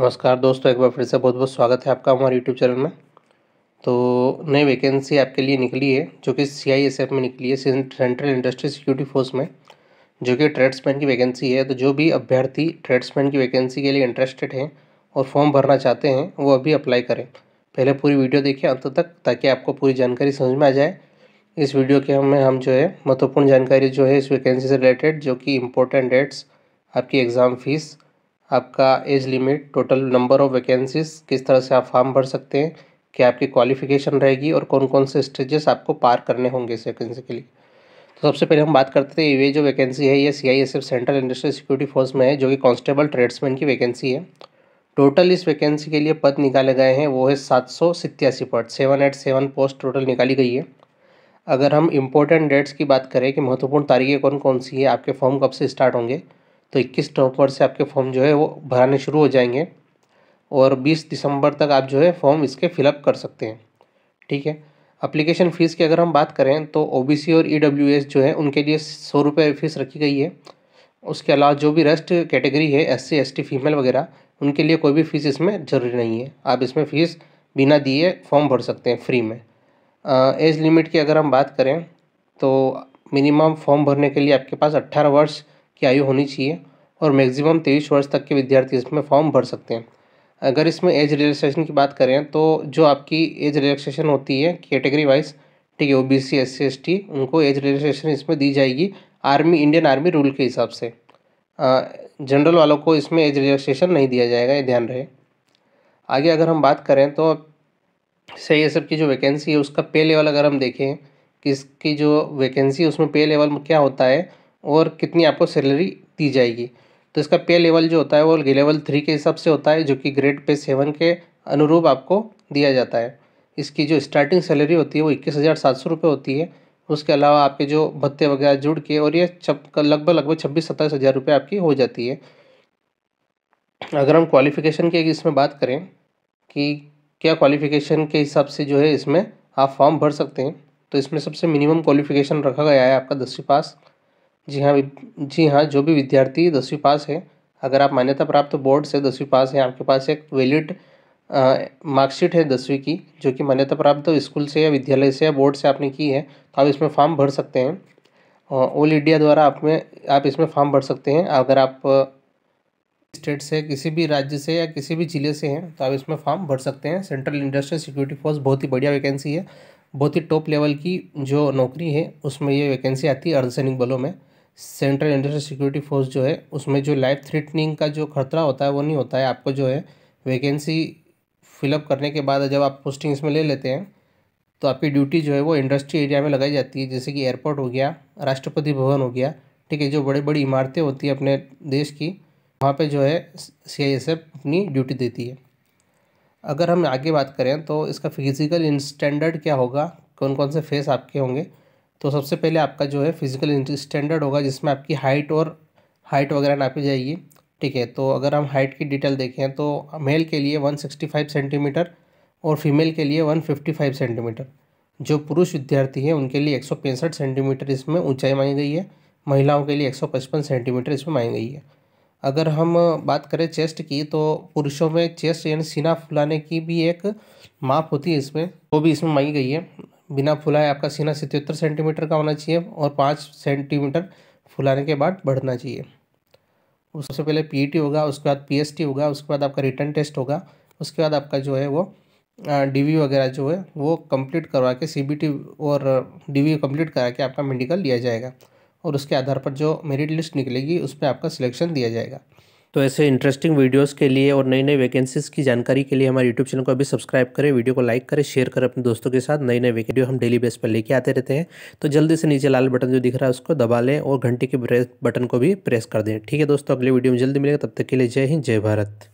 नमस्कार दोस्तों एक बार फिर से बहुत बहुत स्वागत है आपका हमारे यूट्यूब चैनल में तो नई वैकेंसी आपके लिए निकली है जो कि सी आई एस एफ में निकली है सेंट्रल इंडस्ट्री सिक्योरिटी फोर्स में जो कि ट्रेड्समैन की वैकेंसी है तो जो भी अभ्यर्थी ट्रेड्समैन की वैकेंसी के लिए इंटरेस्टेड हैं और फॉर्म भरना चाहते हैं वो अभी अप्लाई करें पहले पूरी वीडियो देखिए अंत तक ताकि आपको पूरी जानकारी समझ में आ जाए इस वीडियो के हमें हम जो है महत्वपूर्ण जानकारी जो है इस वैकेंसी से रिलेटेड जो कि इम्पोर्टेंट डेट्स आपकी एग्ज़ाम फ़ीस आपका age limit total number of vacancies किस तरह से आप फॉर्म भर सकते हैं क्या आपकी क्वालिफिकेशन रहेगी और कौन कौन से स्टेजेस आपको पार करने होंगे इस वैकेंसी के लिए तो सबसे पहले हम बात करते हैं ये जो वैकेंसी है ये C I S F central industrial security force में है जो कि कांस्टेबल ट्रेड्समैन की वैकेंसी है टोटल इस वैकेंसी के लिए पद निकाले गए हैं वो है सात सौ सत्यासी पद seven eight seven post total निकाली गई है अगर हम इम्पोर्टेंट डेट्स की बात करें कि महत्वपूर्ण तारीखें कौन कौन सी है आपके फॉर्म कब से स्टार्ट होंगे तो इक्कीस नवंबर से आपके फॉर्म जो है वो भराने शुरू हो जाएंगे और बीस दिसंबर तक आप जो है फॉर्म इसके फिलअप कर सकते हैं ठीक है अप्लीकेशन फ़ीस की अगर हम बात करें तो ओ और ई जो है उनके लिए सौ रुपये फ़ीस रखी गई है उसके अलावा जो भी रेस्ट कैटेगरी है S C S T female वगैरह उनके लिए कोई भी फ़ीस इसमें ज़रूरी नहीं है आप इसमें फ़ीस बिना दिए फॉर्म भर सकते हैं फ्री में एज लिमिट की अगर हम बात करें तो मिनिमम फॉर्म भरने के लिए आपके पास अट्ठारह वर्ष की आयु होनी चाहिए और मैक्सिमम तेईस वर्ष तक के विद्यार्थी इसमें फॉर्म भर सकते हैं अगर इसमें एज रिलैक्सेशन की बात करें तो जो आपकी एज रिलैक्सेशन होती है कैटेगरी वाइज ठीक है O B C S C S T उनको एज रिलैक्सेशन इसमें दी जाएगी आर्मी इंडियन आर्मी रूल के हिसाब से जनरल वालों को इसमें एज रिलैक्सेशन नहीं दिया जाएगा ये ध्यान रहे आगे अगर हम बात करें तो सही है सब की जो वैकेंसी है उसका पे लेवल अगर हम देखें कि इसकी जो वैकेंसी है उसमें पे लेवल क्या होता है और कितनी आपको सैलरी दी जाएगी तो इसका पे लेवल जो होता है वो लेवल थ्री के हिसाब से होता है जो कि ग्रेड पे सेवन के अनुरूप आपको दिया जाता है इसकी जो स्टार्टिंग सैलरी होती है वो इक्कीस हज़ार सात सौ रुपये होती है उसके अलावा आपके जो भत्ते वगैरह जुड़ के और ये छप लगभग लगभग छब्बीस सत्ताईस हज़ार रुपये आपकी हो जाती है अगर हम क्वालिफ़िकेशन की इसमें बात करें कि क्या क्वालिफ़िकेशन के हिसाब से जो है इसमें आप फॉर्म भर सकते हैं तो इसमें सबसे मिनिमम क्वालिफ़िकेशन रखा गया है आपका दसवीं पास जी हाँ जी हाँ जो भी विद्यार्थी दसवीं पास है अगर आप मान्यता प्राप्त बोर्ड से दसवीं पास हैं आपके पास एक वैलिड मार्कशीट है दसवीं की जो कि मान्यता प्राप्त स्कूल से या विद्यालय से या बोर्ड से आपने की है तो आप इसमें फॉर्म भर सकते हैं ऑल इंडिया द्वारा आप में आप इसमें फॉर्म भर सकते हैं अगर आप स्टेट से किसी भी राज्य से या किसी भी ज़िले से हैं तो आप इसमें फॉर्म भर सकते हैं सेंट्रल इंडस्ट्रियल सिक्योरिटी फोर्स बहुत ही बढ़िया वैकेंसी है बहुत ही टॉप लेवल की जो नौकरी है उसमें ये वैकेंसी आती है अर्धसैनिक बलों में सेंट्रल इंडस्ट्रियल सिक्योरिटी फोर्स जो है उसमें जो लाइफ थ्रेटनिंग का जो खतरा होता है वो नहीं होता है आपको जो है वैकेंसी फिलअप करने के बाद जब आप पोस्टिंग इसमें ले लेते हैं तो आपकी ड्यूटी जो है वो इंडस्ट्री एरिया में लगाई जाती है जैसे कि एयरपोर्ट हो गया राष्ट्रपति भवन हो गया ठीक है जो बड़ी बड़ी इमारतें होती है अपने देश की वहाँ पे जो है सी आई एस एफ अपनी ड्यूटी देती है अगर हम आगे बात करें तो इसका फिजिकल स्टैंडर्ड क्या होगा कौन कौन से फेस आपके होंगे तो सबसे पहले आपका जो है फिजिकल स्टैंडर्ड होगा जिसमें आपकी हाइट और हाइट वगैरह नापी जाएगी ठीक है तो अगर हम हाइट की डिटेल देखें तो मेल के लिए फाइव सेंटीमीटर और फीमेल के लिए फाइव सेंटीमीटर जो पुरुष विद्यार्थी हैं उनके लिए एक सेंटीमीटर इसमें ऊंचाई मांगी गई है महिलाओं के लिए पचपन सेंटीमीटर इसमें मांगी गई है अगर हम बात करें चेस्ट की तो पुरुषों में चेस्ट यानी सीना फुलाने की भी एक माप होती है इसमें वो भी इसमें मांगी गई है बिना फुलाए आपका सीना सतहत्तर सेंटीमीटर का होना चाहिए और पाँच सेंटीमीटर फुलाने के बाद बढ़ना चाहिए सबसे पहले पीईटी e होगा उसके बाद पीएसटी होगा उसके बाद आपका रिटर्न टेस्ट होगा उसके बाद आपका जो है वो डी वगैरह जो है वो कंप्लीट करवा के सी और वी कंप्लीट करा के आपका मेडिकल लिया जाएगा और उसके आधार पर जो मेरिट लिस्ट निकलेगी उस पर आपका सिलेक्शन दिया जाएगा तो ऐसे इंटरेस्टिंग वीडियोस के लिए और नई नई वैकेंसीज़ की जानकारी के लिए हमारे यूट्यूब चैनल को अभी सब्सक्राइब करें वीडियो को लाइक करें शेयर करें अपने दोस्तों के साथ नई नई वीडियो हम डेली बेस पर लेके आते रहते हैं तो जल्दी से नीचे लाल बटन जो दिख रहा है उसको दबा लें और घंटे के बटन को भी प्रेस कर दें ठीक है दोस्तों अगले वीडियो में जल्दी मिलेगा तब तक के लिए जय हिंद जय भारत